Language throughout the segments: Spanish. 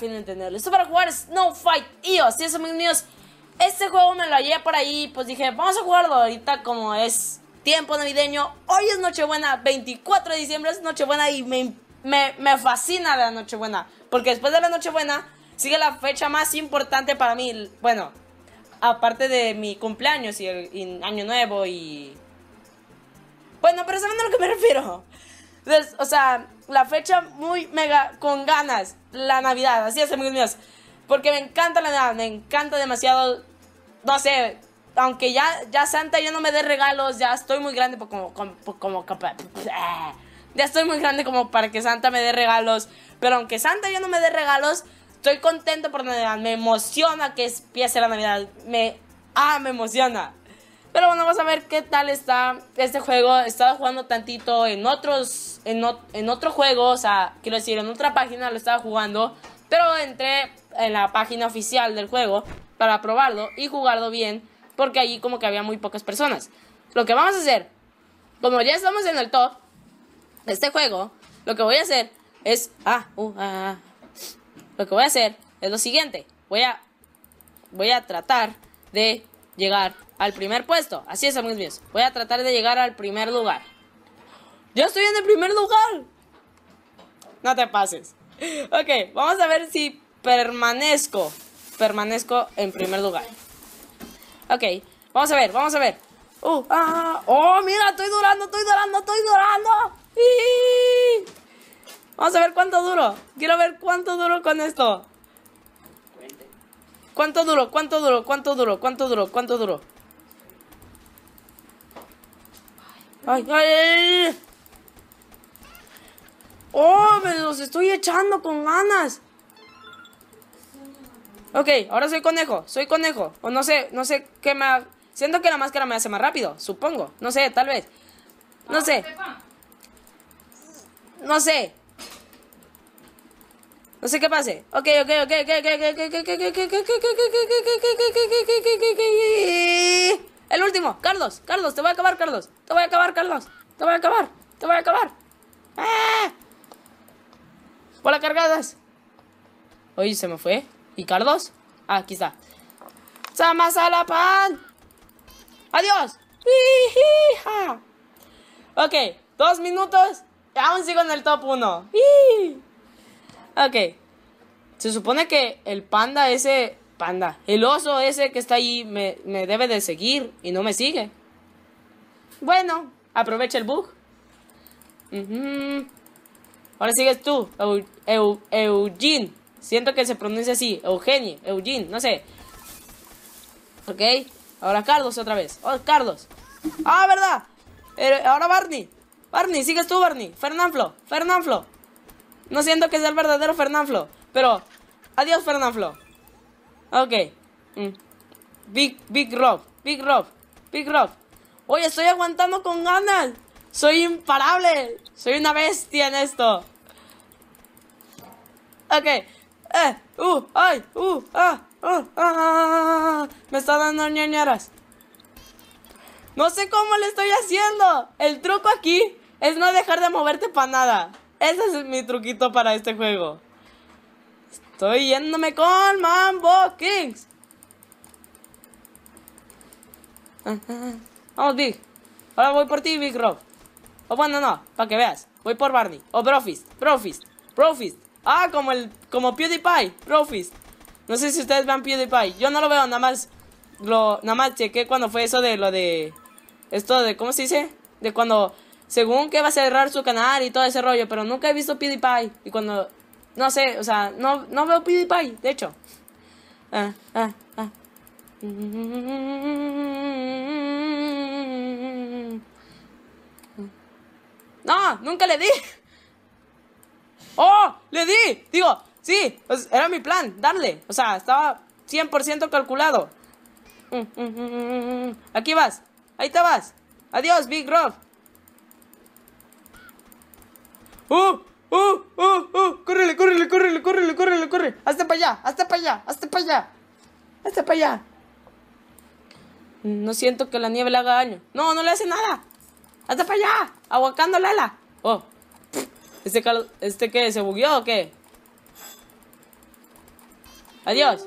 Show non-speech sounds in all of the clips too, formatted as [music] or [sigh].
fin de entenderlo. Esto para jugar Snow Fight IOS. eso, amigos míos. Este juego me lo hallé por ahí. Pues dije, vamos a jugarlo ahorita como es tiempo navideño. Hoy es Nochebuena, 24 de diciembre es Nochebuena y me, me, me fascina la Nochebuena. Porque después de la Nochebuena sigue la fecha más importante para mí. Bueno, aparte de mi cumpleaños y, el, Año Nuevo y... Bueno, pero saben a lo que me refiero. o sea, la fecha muy mega con ganas la Navidad. Así es, amigos míos. Porque me encanta la Navidad, me encanta demasiado. No sé, aunque ya, ya Santa ya no me dé regalos, ya estoy muy grande como, eh, ya estoy muy grande como para que Santa me dé regalos. Pero aunque Santa ya no me dé regalos, estoy contento por Navidad. Me emociona que empiece la Navidad. Me, ah, me emociona. Pero bueno, vamos a ver qué tal está este juego. He estado jugando tantito en otros. En, otro juego. O sea, quiero decir, en otra página lo estaba jugando. Pero entré en la página oficial del juego para probarlo y jugarlo bien. Porque ahí como que había muy pocas personas. Lo que vamos a hacer. Como ya estamos en el top de este juego. Lo que voy a hacer es. Ah, uh, ah, ah. Lo que voy a hacer es lo siguiente. Voy a. Voy a tratar de llegar al primer puesto. Así es, amigos míos. Voy a tratar de llegar al primer lugar. ¡Ya estoy en el primer lugar! No te pases. [laughs] Ok, vamos a ver si permanezco. Permanezco en primer lugar. Ok, vamos a ver, vamos a ver. Uh, ah, ¡Oh, mira! Estoy durando, estoy durando, estoy durando. [laughs] Vamos a ver cuánto duro. Quiero ver cuánto duro con esto. ¿Cuánto duro? ¿Cuánto duro? ¿Cuánto duro? ¿Cuánto duro? ¿Cuánto duro? ay, ay. ¡Oh, me los estoy echando con ganas! Ok, ahora soy conejo, soy conejo. O no sé, no sé qué me... Siento que la máscara me hace más rápido, supongo. No sé, tal vez. No sé. No sé. No sé qué pase. Ok, ok, ok, ok, ok, ok, ok, ok, ok, ok, ok, ok, ok, ok, ok, ok, ok, ok, ok, ok, el último. Carlos, Carlos, te voy a acabar, Carlos. Te voy a acabar, Carlos. Te voy a acabar, te voy a acabar. ¡Ah! Hola, cargadas. Oye, se me fue. ¿Y Carlos? Ah, aquí está. pan! ¡Adiós! ¡Hija! Ok, dos minutos. Aún sigo en el top 1. Ok. Se supone que el panda ese panda. El oso ese que está ahí me, debe de seguir y no me sigue. Bueno, aprovecha el bug. Ahora sigues tú, Eugene. Siento que se pronuncia así, Eugenie, Eugene, no sé. Ok, ahora Carlos otra vez. Oh, Carlos. Ah, verdad. ahora Barney. Barney, sigues tú, Barney. Fernanflo, Fernanflo. No siento que sea el verdadero Fernanflo, pero adiós, Fernanflo. Ok. Mm. Big, Big rock Big rough, Big rough, Oye, estoy aguantando con ganas. Soy imparable. Soy una bestia en esto. Ok. Eh, uh, ay, uh, ah, uh, ah, ah, ah Me está dando ñañaras. No sé cómo le estoy haciendo. El truco aquí es no dejar de moverte para nada. Ese es mi truquito para este juego. Estoy yéndome con Mambo Kings. Vamos, Big. Ahora voy por ti, Big Rob. O bueno, no, para que veas. Voy por Barney. O Brofist, Brofist, Brofist. Ah, como el, como PewDiePie, Brofist. No sé si ustedes vean PewDiePie. Yo no lo veo, nada más lo, nada más chequé cuando fue eso de lo de, esto de, ¿cómo se dice? De cuando, según que va a cerrar su canal y todo ese rollo, pero nunca he visto PewDiePie. Y cuando no sé, o sea, no, no veo PewDiePie, de hecho. Ah, ah, ah. No, nunca le di. ¡Oh! ¡Le di! Digo, sí, pues, era mi plan, darle. O sea, estaba 100% calculado. Aquí vas. Ahí te vas. Adiós, Big Rob. ¡Uh! ¡Oh, oh, oh! ¡Córrele, córrele, córrele, córrele, córrele, corre! ¡Hasta para allá, hasta para allá, hasta para allá! ¡Hasta para allá! Mm, no siento que la nieve le haga daño. ¡No, no le hace nada! ¡Hasta para allá! ¡Aguacando Lala! ¡Oh! ¿Este, ¿Este qué? ¿Se bugueó o qué? ¡Adiós!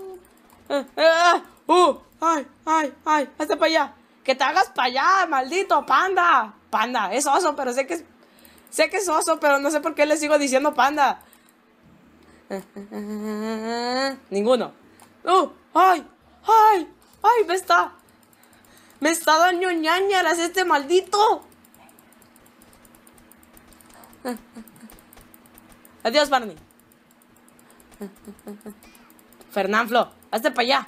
¡Ah, ah, ah! ¡Oh! ay, ay! ¡Hasta para allá! ¡Que te hagas para allá, maldito panda! Panda, es oso, pero sé que es Sé que es oso, pero no sé por qué le sigo diciendo panda. Ninguno. ¡Uh! ¡Ay! ¡Ay! ¡Ay! ¡Me está! ¡Me está dando ñañaras este maldito! Adiós, Barney. Fernanflo, hazte para allá.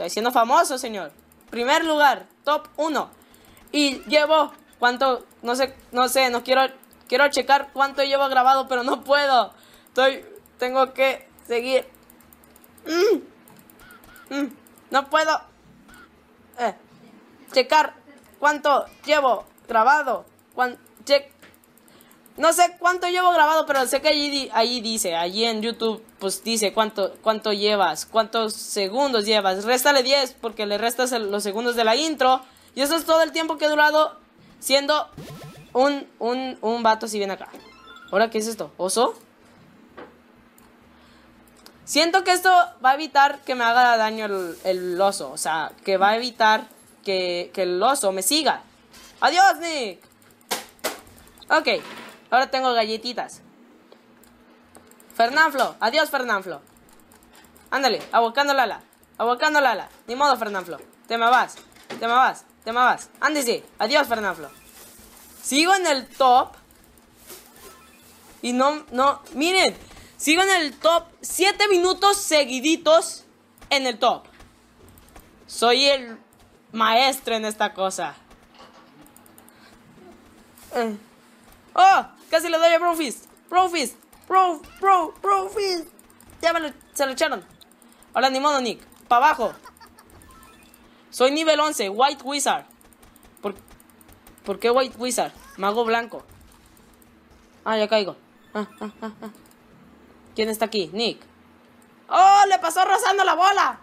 Estoy siendo famoso, señor. Primer lugar, top 1. Y llevo, ¿cuánto? No sé, no sé, no quiero, quiero checar cuánto llevo grabado, pero no puedo. Estoy, tengo que seguir. Mm. Mm. No puedo eh, checar cuánto llevo grabado. check. No sé cuánto llevo grabado, pero sé que allí, dice, allí en YouTube, pues dice cuánto, cuánto llevas, cuántos segundos llevas. Réstale 10 porque le restas los segundos de la intro. Y eso es todo el tiempo que he durado siendo un, vato si bien acá. ¿Ahora qué es esto? ¿Oso? Siento que esto va a evitar que me haga daño el, oso. O sea, que va a evitar que, que el oso me siga. ¡Adiós, Nick! Ok. Ahora tengo galletitas. Fernanflo, adiós Fernanflo. Ándale, abocando la ala, abocando la ala. Ni modo Fernanflo, te me vas, te me vas, te me vas. Ándese, adiós Fernanflo. Sigo en el top. Y no, no, miren, sigo en el top Siete minutos seguiditos en el top. Soy el maestro en esta cosa. Eh. ¡Oh! Casi le doy a Brofist. Brofist. Bro, bro, Brofist. Ya me se lo echaron. Ahora ni modo, Nick. pa abajo. Soy nivel 11, White Wizard. ¿Por, qué White Wizard? Mago blanco. Ah, ya caigo. Ah, ah, ah, ¿Quién está aquí? Nick. ¡Oh! ¡Le pasó rozando la bola!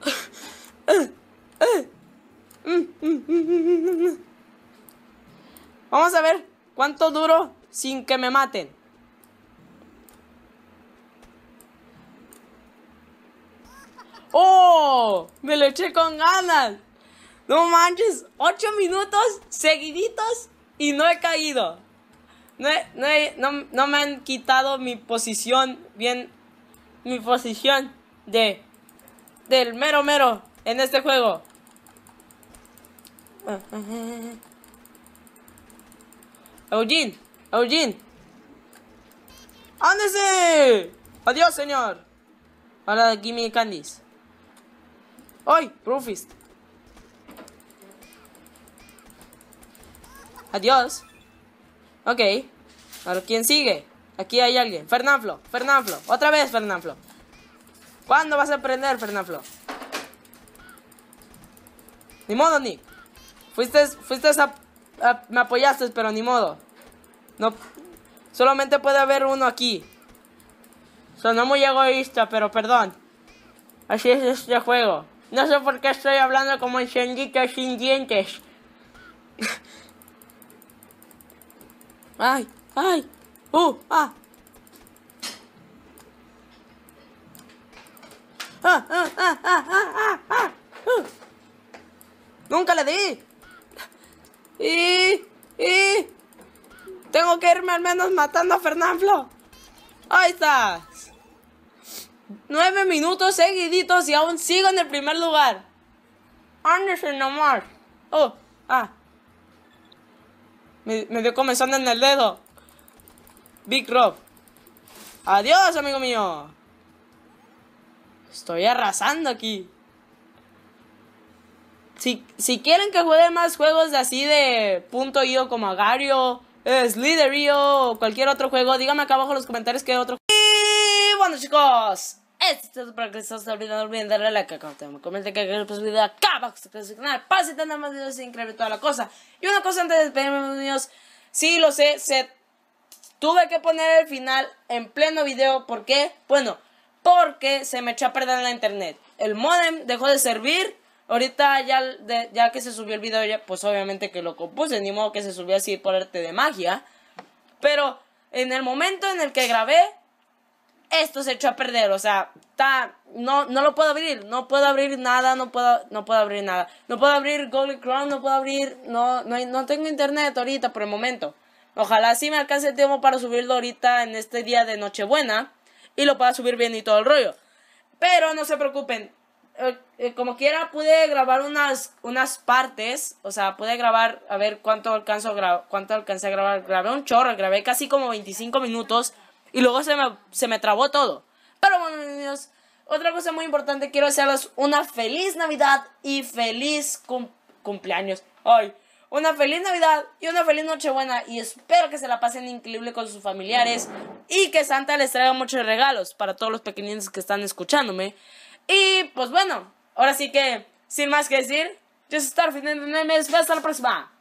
[laughs] Mm, mm, mm, Vamos a ver cuánto duro sin que me maten. ¡Oh! Me lo eché con ganas. No manches, 8 minutos seguiditos y no he caído. No, no, me han quitado mi posición bien. Mi posición de. Del mero mero en este juego. Eugene, Eugene. ¡Ándese! ¡Adiós, señor! Ahora give me candies. ¡Ay! Profist. Adiós. Ok. Ahora, ¿quién sigue? Aquí hay alguien. Fernanflo, Fernanflo. Otra vez, Fernanflo. ¿Cuándo vas a aprender, Fernanflo? Ni modo, Nick. Fuiste, fuiste a Ah, me apoyaste, pero ni modo. No, solamente puede haber uno aquí. Sonó muy egoísta, pero perdón. Así es este juego. No sé por qué estoy hablando como en que sin dientes. [laughs] ay, ay, uh, ah. ah, ah uh. Nunca le di. Y, y, tengo que irme al menos matando a Fernanfloo. Ahí está. Nueve minutos seguiditos y aún sigo en el primer lugar. Anderson nomás. Oh, ah. Me, me dio comenzando en el dedo. Big Rob. Adiós, amigo mío. Estoy arrasando aquí. Si, si quieren que juegue más juegos así de punto .io como Agario, Sliderio o cualquier otro juego, díganme acá abajo en los comentarios qué otro Y bueno chicos, esto es todo para que se os olviden, no olviden darle like, comenten, comenten que el video acá abajo, suscribirse al canal, para si más videos increíble toda la cosa. Y una cosa antes de despedirme, niños, sí lo sé, se tuve que poner el final en pleno video, ¿por qué? Bueno, porque se me echó a perder la internet. El modem dejó de servir Ahorita ya, ya que se subió el video, pues obviamente que lo compuse, ni modo que se subió así por arte de magia. Pero en el momento en el que grabé, esto se echó a perder, o sea, ta, no, no lo puedo abrir, no puedo abrir nada, no puedo, no puedo abrir nada, no puedo abrir Google Chrome, no puedo abrir, no, no, no tengo internet ahorita por el momento. Ojalá sí me alcance el tiempo para subirlo ahorita en este día de Nochebuena y lo pueda subir bien y todo el rollo. Pero no se preocupen, eh, eh, como quiera pude grabar unas, unas partes, o sea, pude grabar, a ver cuánto alcanzo cuánto alcancé a grabar, grabé un chorro, grabé casi como 25 minutos y luego se me, se me trabó todo. Pero bueno, niños, otra cosa muy importante, quiero desearles una feliz Navidad y feliz cumpleaños. Hoy, una feliz Navidad y una feliz Nochebuena y espero que se la pasen increíble con sus familiares y que Santa les traiga muchos regalos para todos los pequeñitos que están escuchándome. Y pues bueno, ahora sí que, sin más que decir, yo soy Starfield en memes, hasta la próxima.